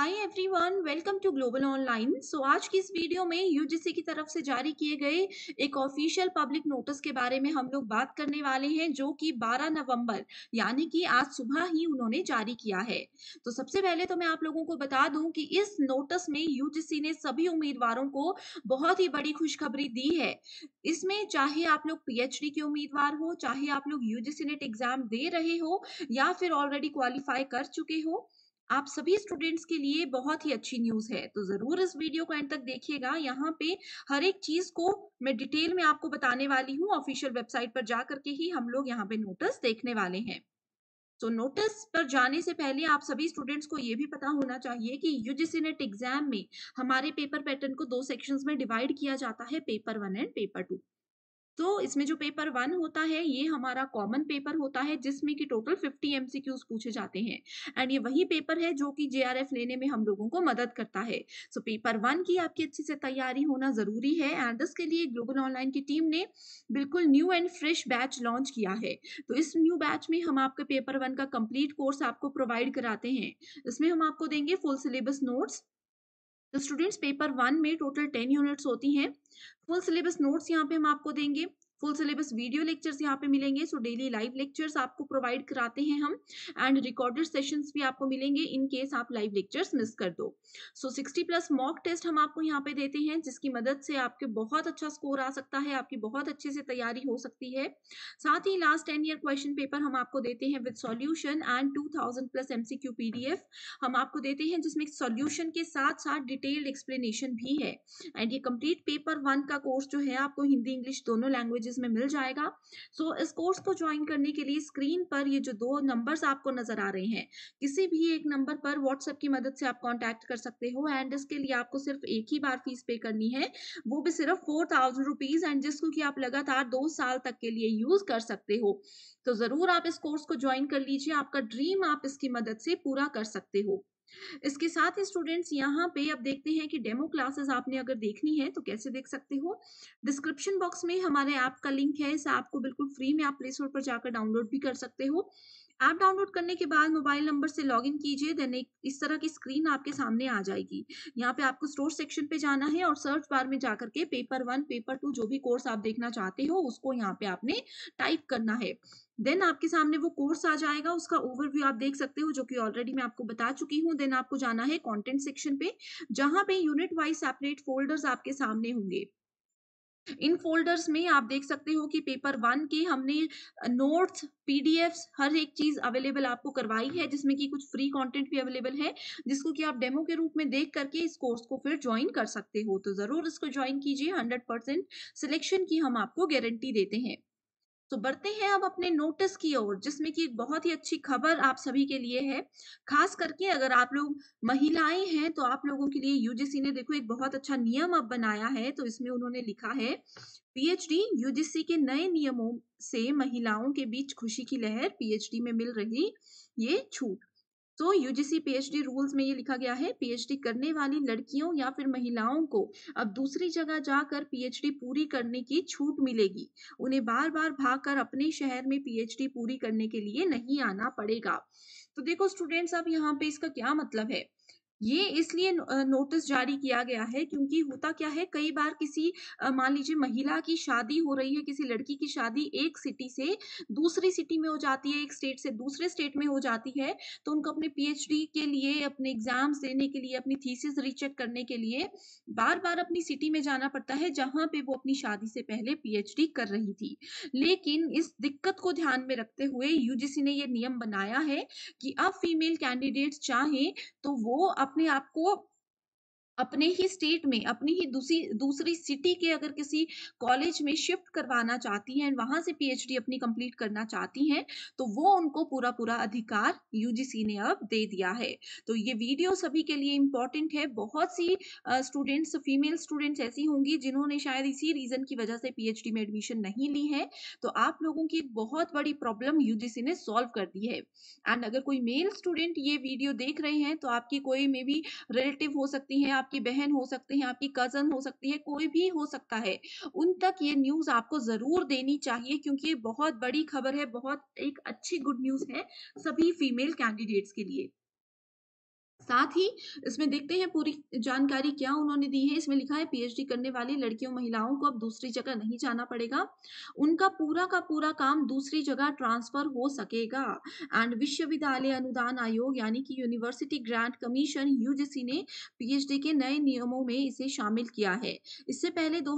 hi everyone welcome to global online so आज की इस वीडियो में यूजीसी की तरफ से जारी किए गए एक ऑफिशियल पब्लिक नोटिस के बारे में हम लोग बात करने वाले हैं जो कि 12 नवंबर यानी कि आज सुबह ही उन्होंने जारी किया है तो सबसे पहले तो मैं आप लोगों को बता दूं कि इस नोटिस में यूजीसी ने सभी उम्मीदवारों को बहुत ही बड़ी खुशखबरी दी है इसमें चाहे आप लोग पीएचडी के उम्मीदवार हो चाहे आप लोग यूजीसी नेट एग्जाम दे रहे हो या फिर ऑलरेडी क्वालिफाई कर चुके हो आप सभी स्टूडेंट्स के लिए बहुत ही अच्छी न्यूज है तो जरूर इस वीडियो को एंड तक देखिएगा यहाँ पे हर एक चीज को मैं डिटेल में आपको बताने वाली हूँ ऑफिशियल वेबसाइट पर जा करके ही हम लोग यहाँ पे नोटिस देखने वाले हैं तो so, नोटिस पर जाने से पहले आप सभी स्टूडेंट्स को ये भी पता होना चाहिए कि यूजीसी नेट एग्जाम में हमारे पेपर पैटर्न को दो सेक्शंस में डिवाइड किया जाता है paper one and paper two तो इसमें जो पेपर वन होता है ये हमारा कॉमन पेपर होता है जिसमें कि टोटल 50 एमसीक्यूज पूछे जाते हैं एंड ये वही पेपर है जो कि जेआरएफ लेने में हम लोगों को मदद करता है सो so, पेपर वन की आपकी अच्छी से तैयारी होना जरूरी है एंड इसके लिए ग्लोबल ऑनलाइन की टीम ने बिल्कुल new and fresh batch launch किया है तो इस न्यू बैच में हम आपके पेपर वन का कंप्लीट कोर्स आपको प्रोवाइड कराते हैं इसमें हम आपको देंगे full syllabus notes students paper one में टोटल टेन यूनिट्स होती हैं फुल सिलेबस नोट्स यहाँ पे हम आपको देंगे फुल सिलेबस वीडियो लेक्चर्स यहाँ पे मिलेंगे सो डेली लाइव लेक्चर्स आपको प्रोवाइड कराते हैं हम एंड रिकॉर्डेड सेशंस भी आपको मिलेंगे इन केस आप लाइव लेक्चर्स मिस कर दो so sixty plus mock test हम आपको यहाँ पे देते हैं जिसकी मदद से आपके बहुत अच्छा स्कोर आ सकता है आपकी बहुत अच्छे से तैयारी हो सकती है साथ ही last ten year question paper हम आपको देते हैं with solution and two thousand plus MCQ PDF हम आपको देते हैं जिसमें सॉल्यूशन के साथ साथ डिटेल्ड एक्सप्लेनेशन भी है एंड ये कंप्लीट पेपर वन का कोर्स जो है आपको हिंदी इंग्लिश दोनों लैंग्वेजेस पेजेस में मिल जाएगा सो so, इस कोर्स को ज्वाइन करने के लिए स्क्रीन पर ये जो दो नंबर्स आपको नजर आ रहे हैं किसी भी एक नंबर पर व्हाट्सएप की मदद से आप कॉन्टैक्ट कर सकते हो एंड इसके लिए आपको सिर्फ एक ही बार फीस पे करनी है वो भी सिर्फ फोर थाउजेंड रुपीज एंड जिसको कि आप लगातार दो साल तक के लिए यूज कर सकते हो तो जरूर आप इस कोर्स को ज्वाइन कर लीजिए आपका ड्रीम आप इसकी मदद से पूरा कर सकते हो इसके साथ ही स्टूडेंट्स यहाँ पे आप देखते हैं कि डेमो क्लासेस आपने अगर देखनी है तो कैसे देख सकते हो डिस्क्रिप्शन बॉक्स में हमारे ऐप का लिंक है इस ऐप को बिल्कुल फ्री में आप प्ले स्टोर पर जाकर डाउनलोड भी कर सकते हो ऐप डाउनलोड करने के बाद मोबाइल नंबर से लॉग इन कीजिए देन एक इस तरह की स्क्रीन आपके सामने आ जाएगी यहाँ पे आपको स्टोर सेक्शन पे जाना है और सर्च बार में जाकर के पेपर वन पेपर टू जो भी कोर्स आप देखना चाहते हो उसको यहाँ पे आपने टाइप करना है देन आपके सामने वो कोर्स आ जाएगा उसका ओवरव्यू आप देख सकते हो जो कि ऑलरेडी मैं आपको बता चुकी हूँ देन आपको जाना है कंटेंट सेक्शन पे जहाँ पे यूनिट वाइज सेपरेट फोल्डर्स आपके सामने होंगे इन फोल्डर्स में आप देख सकते हो कि पेपर वन के हमने नोट्स पीडीएफ हर एक चीज अवेलेबल आपको करवाई है जिसमें कि कुछ फ्री कंटेंट भी अवेलेबल है जिसको कि आप डेमो के रूप में देख करके इस कोर्स को फिर ज्वाइन कर सकते हो तो जरूर इसको ज्वाइन कीजिए हंड्रेड परसेंट सिलेक्शन की हम आपको गारंटी देते हैं तो बढ़ते हैं अब अपने नोटिस की ओर जिसमें कि बहुत ही अच्छी खबर आप सभी के लिए है खास करके अगर आप लोग महिलाएं हैं तो आप लोगों के लिए यूजीसी ने देखो एक बहुत अच्छा नियम अब बनाया है तो इसमें उन्होंने लिखा है पीएचडी यूजीसी के नए नियमों से महिलाओं के बीच खुशी की लहर पीएचडी में मिल रही ये छूट सो यूजीसी पीएचडी रूल्स में ये लिखा गया है पीएचडी करने वाली लड़कियों या फिर महिलाओं को अब दूसरी जगह जाकर पीएचडी पूरी करने की छूट मिलेगी उन्हें बार बार भागकर अपने शहर में पीएचडी पूरी करने के लिए नहीं आना पड़ेगा तो देखो स्टूडेंट्स अब यहाँ पे इसका क्या मतलब है ये इसलिए नोटिस जारी किया गया है क्योंकि होता क्या है कई बार किसी मान लीजिए महिला की शादी हो रही है किसी लड़की की शादी एक सिटी से दूसरी सिटी में हो जाती है एक स्टेट से दूसरे स्टेट में हो जाती है तो उनको अपने पीएचडी के लिए अपने एग्जाम्स देने के लिए अपनी थीसिस रिचेक करने के लिए बार बार अपनी सिटी में जाना पड़ता है जहां पे वो अपनी शादी से पहले पीएचडी कर रही थी लेकिन इस दिक्कत को ध्यान में रखते हुए यूजीसी ने ये नियम बनाया है कि अब फीमेल कैंडिडेट चाहें तो वो अपने आप को अपने ही स्टेट में अपनी ही दूसरी दूसरी सिटी के अगर किसी कॉलेज में शिफ्ट करवाना चाहती हैं वहां से पीएचडी अपनी कंप्लीट करना चाहती हैं तो वो उनको पूरा पूरा अधिकार यूजीसी ने अब दे दिया है तो ये वीडियो सभी के लिए इम्पोर्टेंट है बहुत सी स्टूडेंट्स फीमेल स्टूडेंट्स ऐसी होंगी जिन्होंने शायद इसी रीजन की वजह से पीएचडी में एडमिशन नहीं ली है तो आप लोगों की एक बहुत बड़ी प्रॉब्लम यूजीसी ने सॉल्व कर दी है एंड अगर कोई मेल स्टूडेंट ये वीडियो देख रहे हैं तो आपकी कोई मे बी रिलेटिव हो सकती है आप आपकी बहन हो सकते हैं आपकी कजन हो सकती है कोई भी हो सकता है उन तक ये न्यूज़ आपको ज़रूर देनी चाहिए क्योंकि ये बहुत बड़ी खबर है बहुत एक अच्छी गुड न्यूज़ है सभी फीमेल कैंडिडेट्स के लिए साथ ही इसमें देखते हैं पूरी जानकारी क्या उन्होंने दी है इसमें लिखा है पीएचडी करने वाली लड़कियों महिलाओं को अब दूसरी जगह नहीं जाना पड़ेगा उनका पूरा का पूरा काम दूसरी जगह ट्रांसफर हो सकेगा एंड विश्वविद्यालय अनुदान आयोग यानी कि यूनिवर्सिटी ग्रांट कमीशन यूजीसी ने पीएचडी के नए नियमों में इसे शामिल किया है इससे पहले दो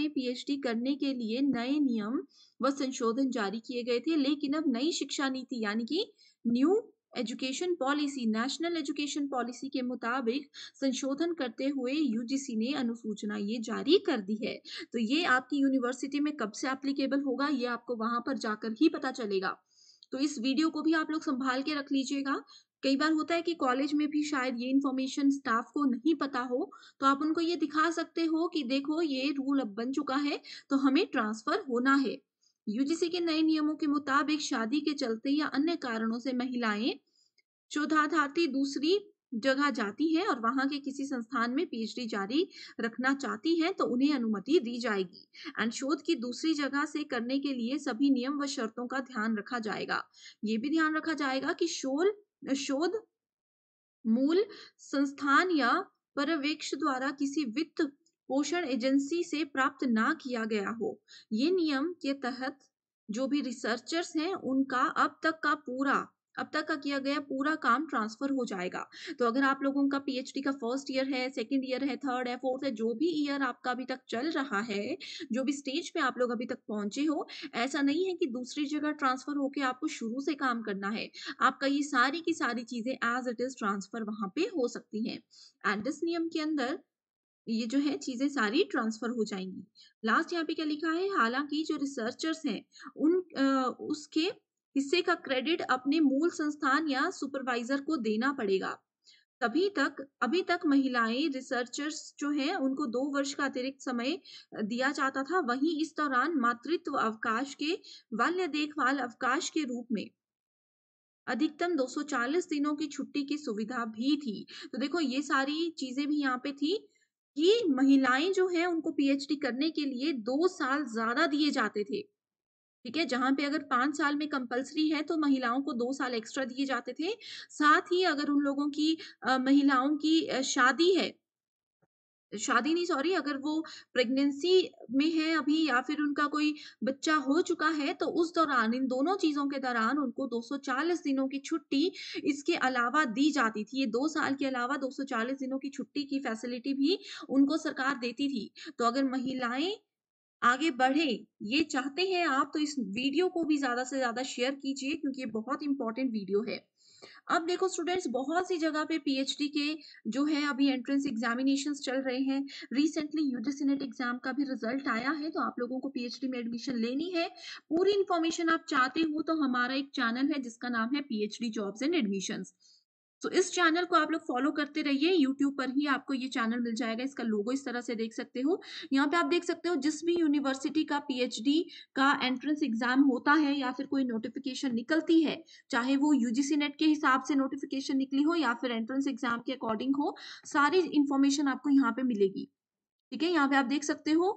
में पीएचडी करने के लिए नए नियम व संशोधन जारी किए गए थे लेकिन अब नई शिक्षा नीति यानी कि new education policy national education policy के मुताबिक संशोधन करते हुए यूजीसी ने अनुसूचना ये जारी कर दी है तो ये आपकी यूनिवर्सिटी में कब से एप्लीकेबल होगा ये आपको वहां पर जाकर ही पता चलेगा तो इस वीडियो को भी आप लोग संभाल के रख लीजिएगा कई बार होता है कि कॉलेज में भी शायद ये इन्फॉर्मेशन स्टाफ को नहीं पता हो तो आप उनको ये दिखा सकते हो कि देखो ये रूल अब बन चुका है तो हमें ट्रांसफर होना है यूजीसी के नए नियमों के मुताबिक शादी के चलते या अन्य कारणों से महिलाएं शोधार्थी दूसरी जगह जाती है और वहां के किसी संस्थान में पीएचडी जारी रखना चाहती है तो उन्हें अनुमति दी जाएगी एंड शोध की दूसरी जगह से करने के लिए सभी नियम व शर्तों का ध्यान रखा जाएगा ये भी ध्यान रखा जाएगा कि शोल शोध मूल संस्थान या पर्यवेक्ष द्वारा किसी वित्त पोषण एजेंसी से प्राप्त ना किया गया हो ये नियम के तहत जो भी रिसर्चर्स हैं उनका अब तक का पूरा अब तक का किया गया पूरा काम ट्रांसफर हो जाएगा तो अगर आप लोगों का पीएचडी का फर्स्ट ईयर है सेकंड ईयर है थर्ड है फोर्थ है जो भी ईयर आपका अभी तक चल रहा है जो भी स्टेज पे आप लोग अभी तक पहुंचे हो ऐसा नहीं है कि दूसरी जगह ट्रांसफर होके आपको शुरू से काम करना है आपका ये सारी की सारी चीजें एज इट इज ट्रांसफर वहां पे हो सकती है एंड इस नियम के अंदर ये जो है चीज़ें सारी ट्रांसफ़र हो जाएंगी लास्ट यहाँ पे क्या लिखा है हालांकि जो रिसर्चर्स हैं उन आ, उसके हिस्से का क्रेडिट अपने मूल संस्थान या सुपरवाइजर को देना पड़ेगा तभी तक अभी तक महिलाएं रिसर्चर्स जो हैं उनको दो वर्ष का अतिरिक्त समय दिया जाता था वहीं इस दौरान मातृत्व अवकाश के बाल्य देखभाल अवकाश के रूप में अधिकतम 240 दिनों की छुट्टी की सुविधा भी थी तो देखो ये सारी चीजें भी यहाँ पे थी कि महिलाएं जो हैं उनको पीएचडी करने के लिए दो साल ज्यादा दिए जाते थे ठीक है जहां पे अगर पांच साल में कंपलसरी है तो महिलाओं को दो साल एक्स्ट्रा दिए जाते थे साथ ही अगर उन लोगों की आ, महिलाओं की शादी है शादी नहीं सॉरी अगर वो प्रेगनेंसी में है अभी या फिर उनका कोई बच्चा हो चुका है तो उस दौरान इन दोनों चीज़ों के दौरान उनको 240 दिनों की छुट्टी इसके अलावा दी जाती थी ये दो साल के अलावा 240 दिनों की छुट्टी की फैसिलिटी भी उनको सरकार देती थी तो अगर महिलाएं आगे बढ़े ये चाहते हैं आप तो इस वीडियो को भी ज़्यादा से ज़्यादा शेयर कीजिए क्योंकि ये बहुत इंपॉर्टेंट वीडियो है अब देखो स्टूडेंट्स बहुत सी जगह पे पीएचडी के जो है अभी एंट्रेंस एग्जामिनेशन चल रहे हैं रिसेंटली यूजी नेट एग्जाम का भी रिजल्ट आया है तो आप लोगों को पीएचडी में एडमिशन लेनी है पूरी इंफॉर्मेशन आप चाहते हो तो हमारा एक चैनल है जिसका नाम है पीएचडी जॉब्स एंड एडमिशंस तो इस चैनल को आप लोग फॉलो करते रहिए यूट्यूब पर ही आपको ये चैनल मिल जाएगा इसका लोगो इस तरह से देख सकते हो यहाँ पे आप देख सकते हो जिस भी यूनिवर्सिटी का पीएचडी का एंट्रेंस एग्जाम होता है या फिर कोई नोटिफिकेशन निकलती है चाहे वो यूजीसी नेट के हिसाब से नोटिफिकेशन निकली हो या फिर एंट्रेंस एग्जाम के अकॉर्डिंग हो सारी इंफॉर्मेशन आपको यहाँ पे मिलेगी ठीक है यहाँ पे आप देख सकते हो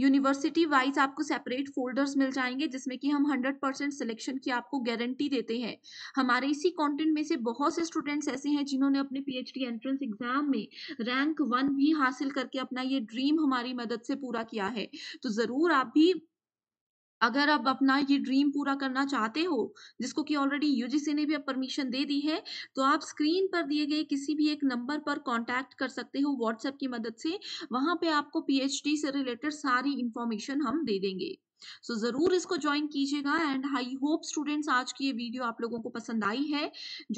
यूनिवर्सिटी वाइज आपको सेपरेट फोल्डर्स मिल जाएंगे जिसमें कि हम 100 परसेंट सिलेक्शन की आपको गारंटी देते हैं हमारे इसी कंटेंट में से बहुत से स्टूडेंट्स ऐसे हैं जिन्होंने अपने पीएचडी एंट्रेंस एग्जाम में रैंक वन भी हासिल करके अपना ये ड्रीम हमारी मदद से पूरा किया है तो ज़रूर आप भी अगर आप अपना ये ड्रीम पूरा करना चाहते हो जिसको कि ऑलरेडी यूजीसी ने भी अब परमिशन दे दी है तो आप स्क्रीन पर दिए गए किसी भी एक नंबर पर कांटेक्ट कर सकते हो व्हाट्सएप की मदद से वहां पे आपको पीएचडी से रिलेटेड सारी इंफॉर्मेशन हम दे देंगे सो so, ज़रूर इसको ज्वाइन कीजिएगा एंड आई होप स्टूडेंट्स आज की ये वीडियो आप लोगों को पसंद आई है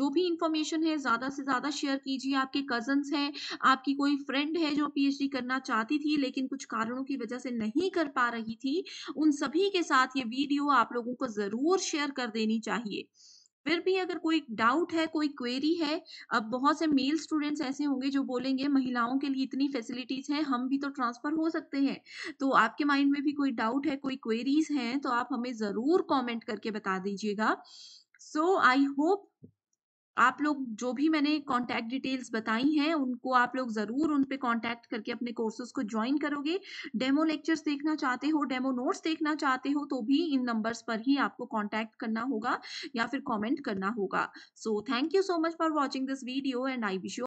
जो भी इंफॉर्मेशन है ज़्यादा से ज़्यादा शेयर कीजिए आपके कजन्स हैं आपकी कोई फ्रेंड है जो पी करना चाहती थी लेकिन कुछ कारणों की वजह से नहीं कर पा रही थी उन सभी के साथ ये वीडियो आप लोगों को ज़रूर शेयर कर देनी चाहिए फिर भी अगर कोई डाउट है कोई क्वेरी है अब बहुत से मेल स्टूडेंट्स ऐसे होंगे जो बोलेंगे महिलाओं के लिए इतनी फैसिलिटीज हैं हम भी तो ट्रांसफर हो सकते हैं तो आपके माइंड में भी कोई डाउट है कोई क्वेरीज हैं तो आप हमें ज़रूर कॉमेंट करके बता दीजिएगा सो आई होप आप लोग जो भी मैंने कांटेक्ट डिटेल्स बताई हैं उनको आप लोग ज़रूर उन पे कांटेक्ट करके अपने कोर्सेज को ज्वाइन करोगे डेमो लेक्चर्स देखना चाहते हो डेमो नोट्स देखना चाहते हो तो भी इन नंबर्स पर ही आपको कांटेक्ट करना होगा या फिर कमेंट करना होगा so thank you so much for watching this video and I wish you